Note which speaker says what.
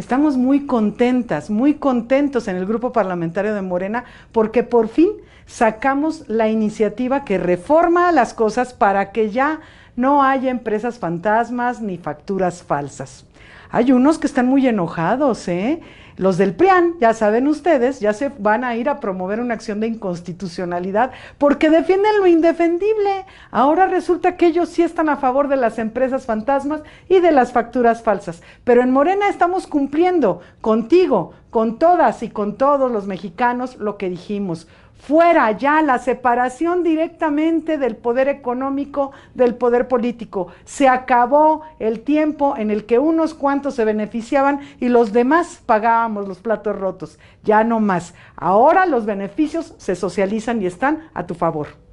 Speaker 1: Estamos muy contentas, muy contentos en el grupo parlamentario de Morena porque por fin sacamos la iniciativa que reforma las cosas para que ya no haya empresas fantasmas ni facturas falsas. Hay unos que están muy enojados, ¿eh? Los del PRIAN, ya saben ustedes, ya se van a ir a promover una acción de inconstitucionalidad porque defienden lo indefendible. Ahora resulta que ellos sí están a favor de las empresas fantasmas y de las facturas falsas. Pero en Morena estamos cumpliendo contigo, con todas y con todos los mexicanos lo que dijimos. Fuera ya la separación directamente del poder económico del poder político. Se acabó el tiempo en el que unos cuantos se beneficiaban y los demás pagábamos los platos rotos. Ya no más. Ahora los beneficios se socializan y están a tu favor.